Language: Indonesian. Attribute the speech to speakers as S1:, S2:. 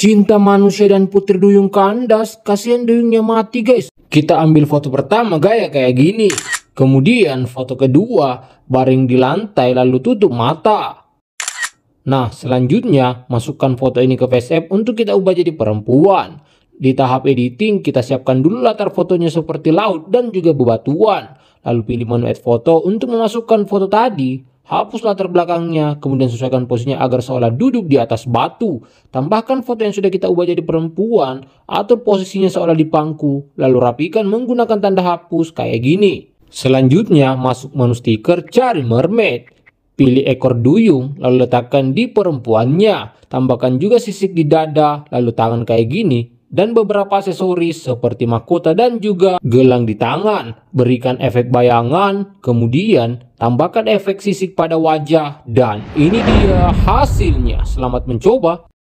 S1: Cinta manusia dan putri duyung kandas. Kasihan duyungnya mati guys.
S2: Kita ambil foto pertama gaya kayak gini. Kemudian foto kedua baring di lantai lalu tutup mata. Nah selanjutnya masukkan foto ini ke VSF untuk kita ubah jadi perempuan. Di tahap editing kita siapkan dulu latar fotonya seperti laut dan juga bebatuan. Lalu pilih menu add foto untuk memasukkan foto tadi. Hapus latar belakangnya, kemudian sesuaikan posisinya agar seolah duduk di atas batu. Tambahkan foto yang sudah kita ubah jadi perempuan atur posisinya seolah di pangku, lalu rapikan menggunakan tanda hapus kayak gini. Selanjutnya, masuk menu stiker cari mermaid. Pilih ekor duyung, lalu letakkan di perempuannya. Tambahkan juga sisik di dada, lalu tangan kayak gini, dan beberapa aksesoris seperti mahkota dan juga gelang di tangan. Berikan efek bayangan, kemudian tambahkan efek sisik pada wajah dan ini dia hasilnya. Selamat mencoba.